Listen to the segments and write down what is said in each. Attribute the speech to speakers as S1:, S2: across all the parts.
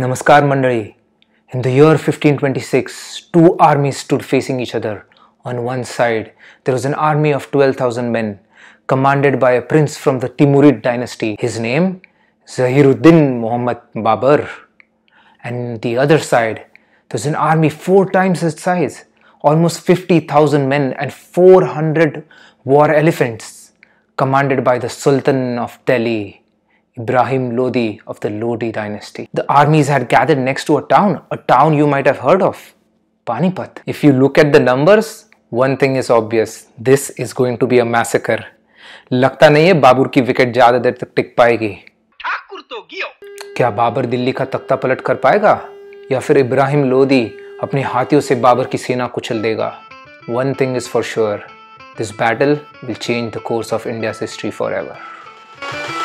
S1: Namaskar Mandari. In the year 1526, two armies stood facing each other. On one side, there was an army of 12,000 men, commanded by a prince from the Timurid dynasty. His name, Zahiruddin Muhammad Babur. And the other side, there was an army four times its size, almost 50,000 men and 400 war elephants, commanded by the Sultan of Delhi, Ibrahim Lodi of the Lodi dynasty. The armies had gathered next to a town, a town you might have heard of, Panipat. If you look at the numbers, one thing is obvious, this is going to be a massacre. लगता नहीं है बाबर की wicket ज्यादा देर तक टिक पाएगी ठाकुर तो गियो क्या बाबर दिल्ली का तख्ता पलट कर पाएगा या फिर इब्राहिम लोदी अपने हाथियों से बाबर की सेना कुचल देगा one thing is for sure this battle will change the course of India's history forever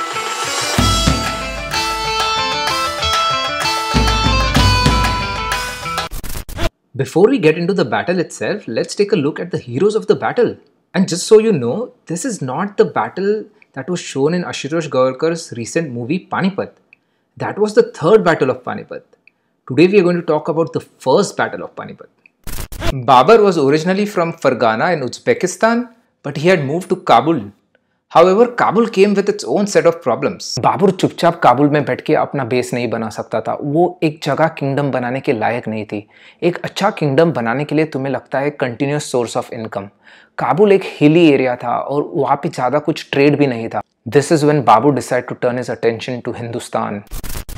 S1: Before we get into the battle itself, let's take a look at the heroes of the battle. And just so you know, this is not the battle that was shown in Ashutosh Gawarkar's recent movie Panipat. That was the third battle of Panipat. Today we are going to talk about the first battle of Panipat. Babur was originally from Fergana in Uzbekistan, but he had moved to Kabul However, Kabul came with its own set of problems. Babur चुपचाप काबुल में बैठ के अपना base नहीं बना सकता था वो एक जगह किंगडम बनाने के लायक नहीं थी एक अच्छा किंगडम बनाने के लिए तुम्हें लगता है continuous source of income Kabul एक हिली एरिया था और वहाँ पे ज़्यादा कुछ ट्रेड भी नहीं था this is when Babur decide to turn his attention to Hindustan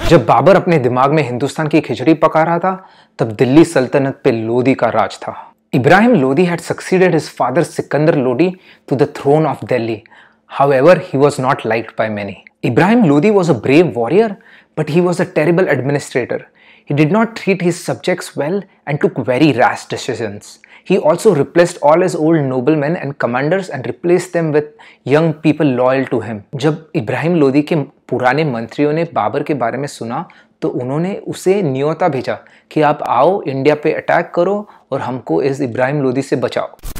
S1: जब बाबर अपने दिमाग में हिंदुस्तान की खिचड़ी पका रहा था तब दिल्ली सल्तनत पे लोदी का राज था Ibrahim Lodi had succeeded his father Sikandar Lodi to the throne of Delhi However, he was not liked by many. Ibrahim Lodi was a brave warrior, but he was a terrible administrator. He did not treat his subjects well and took very rash decisions. He also replaced all his old noblemen and commanders and replaced them with young people loyal to him. जब इब्राहिम लोदी के पुराने मंत्रियों ने बाबर के बारे में सुना तो उन्होंने उसे न्योता भेजा कि आप आओ इंडिया पे अटैक करो और हमको इस इब्राहिम लोदी से बचाओ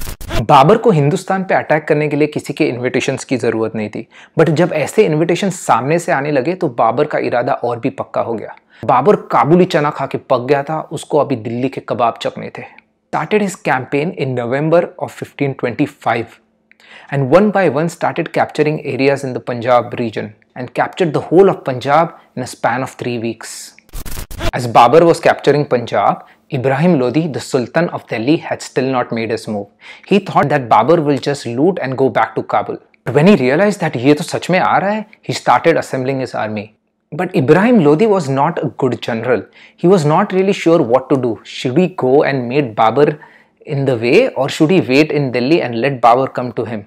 S1: बाबर को हिंदुस्तान पे अटैक करने के लिए किसी के इनविटेशंस की ज़रूरत नहीं थी बट जब ऐसे इनविटेशन सामने से आने लगे तो बाबर का इरादा और भी पक्का हो गया बाबर काबुली चना खा के पक गया था उसको अभी दिल्ली के कबाब चपने थे started his campaign in November of 1525 and one by one started capturing areas in the Punjab region and capture the whole of Punjab in a span of three weeks as Babur was capturing Punjab Ibrahim Lodi, the Sultan of Delhi, had still not made his move. He thought that Babur will just loot and go back to Kabul. But when he realized that ye to sach mein aa he started assembling his army. But Ibrahim Lodi was not a good general. He was not really sure what to do. Should he go and meet Babur in the way or should he wait in Delhi and let Babur come to him?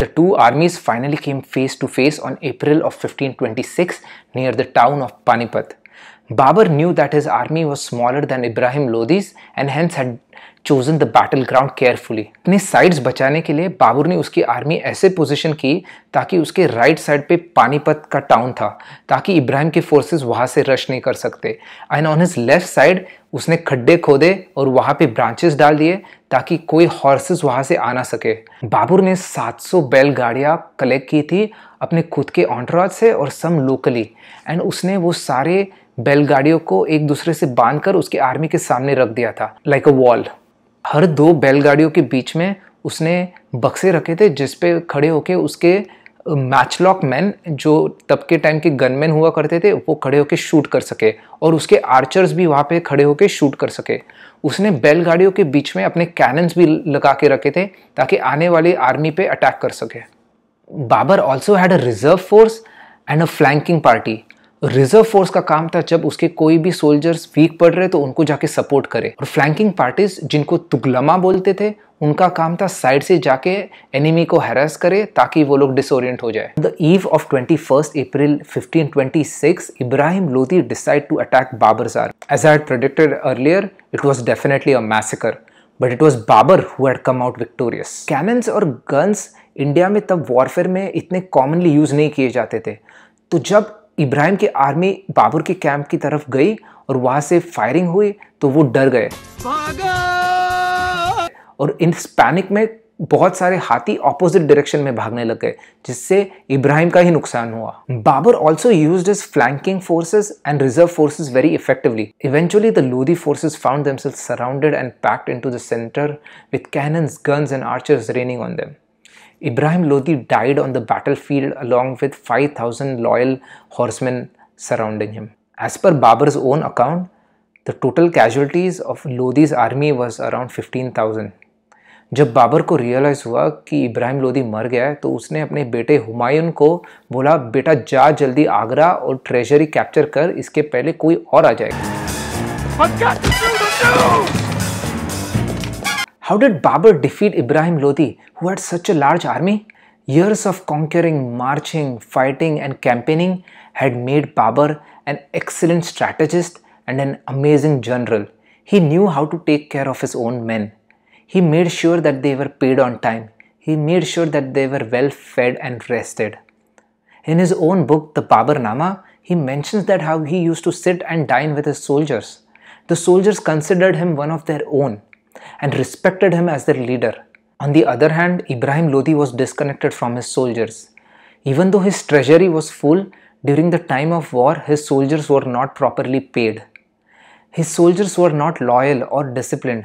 S1: The two armies finally came face to face on April of 1526 near the town of Panipat. Babur knew that his army was smaller than Ibrahim Lodi's and hence had chosen the battleground carefully. अपनी sides बचाने के लिए बाबर ने उसकी army ऐसे position की ताकि उसके राइट साइड पे पानीपत का टाउन था ताकि इब्राहिम के forces वहाँ से रश नहीं कर सकते and on his left side उसने खड्डे खोदे और वहाँ पे ब्रांचेस डाल दिए ताकि कोई हॉर्सेस वहाँ से आ ना सके बाबर ने 700 गाड़ियाँ कलेक्ट की थी अपने खुद के ऑनट्राज से और सम लोकली एंड उसने वो सारे बैलगाड़ियों को एक दूसरे से बांधकर उसके आर्मी के सामने रख दिया था लाइक अ वॉल हर दो बैलगाड़ियों के बीच में उसने बक्से रखे थे जिस पे खड़े होके उसके मैचलॉक मैन जो तब के टाइम के गनमैन हुआ करते थे वो खड़े होके शूट कर सके और उसके आर्चर्स भी वहाँ पे खड़े होके शूट कर सके उसने बैलगाड़ियों के बीच में अपने कैनन्स भी लगा के रखे थे ताकि आने वाली आर्मी पे अटैक कर सके Babur also had a reserve force and a flanking party reserve force का काम था जब उसके कोई भी सोल्जर्स वीक पड़ रहे तो उनको जाके सपोर्ट करे और फ्लैंकिंग पार्टीज जिनको तुगलमा बोलते थे उनका काम था साइड से जाके एनिमी को हैरेस करे ताकि वो लोग डिसोरियंट हो जाए the eve of twenty first April fifteen twenty six Ibrahim Lodhi decide to attack बाबरजार as I predicted earlier it was definitely a massacre but it was Babur who'd come out victorious cannons और guns India में तब warfare में इतने commonly use नहीं किए जाते थे तो जब इब्राहिम की आर्मी बाबर के कैंप की तरफ गई और वहां से फायरिंग हुई तो वो डर गए और इन पैनिक में बहुत सारे हाथी ऑपोजिट डायरेक्शन में भागने लग गए जिससे इब्राहिम का ही नुकसान हुआ Babur also use his flanking forces and reserve forces very effectively eventually the Lodhi forces found surrounded and packed into the centre with cannons guns and archers raining on them Ibrahim Lodi died on the battlefield along with 5,000 loyal horsemen surrounding him. As per Babur's own account, the total casualties of Lodi's army was around 15,000. जब बाबर को realise हुआ कि इब्राहिम लोदी मर गया है तो उसने अपने बेटे हुमायूं को बोला बेटा जा जल्दी आगरा और ट्रेजरी कैप्चर कर इसके पहले कोई और आ जाएगा How did Babur defeat Ibrahim Lodi, who had such a large army? Years of conquering, marching, fighting, and campaigning had made Babur an excellent strategist and an amazing general. He knew how to take care of his own men. He made sure that they were paid on time. He made sure that they were well fed and rested. In his own book, The Baburnama, he mentions that how he used to sit and dine with his soldiers. The soldiers considered him one of their own and respected him as their leader. On the other hand, Ibrahim Lodi was disconnected from his soldiers. Even though his treasury was full, during the time of war, his soldiers were not properly paid. His soldiers were not loyal or disciplined.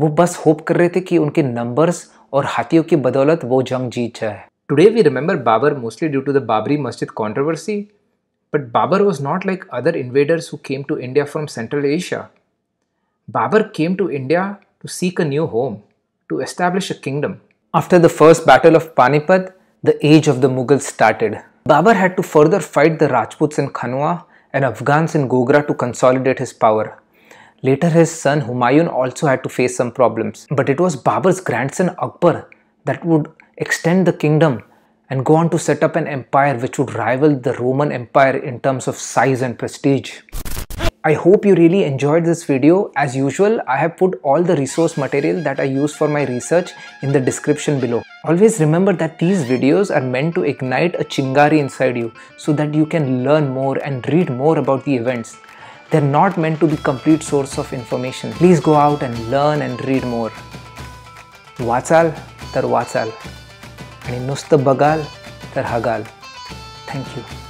S1: वो बस hope कर रहे थे कि उनके numbers और हाथियों की बदौलत वो जंग जीत जाए today we remember Babur mostly due to the Babri Masjid controversy but Babur was not like other invaders who came to India from Central Asia Babur came to India to seek a new home, to establish a kingdom. After the first battle of Panipat, the age of the Mughals started. Babar had to further fight the Rajputs in Khanwa and Afghans in Gogra to consolidate his power. Later, his son Humayun also had to face some problems, but it was Babar's grandson Akbar that would extend the kingdom and go on to set up an empire which would rival the Roman Empire in terms of size and prestige. I hope you really enjoyed this video. As usual, I have put all the resource material that I use for my research in the description below. Always remember that these videos are meant to ignite a chingari inside you so that you can learn more and read more about the events. They're not meant to be complete source of information. Please go out and learn and read more. Vatsal tar वाचाल and नुसतं tar hagal. Thank you.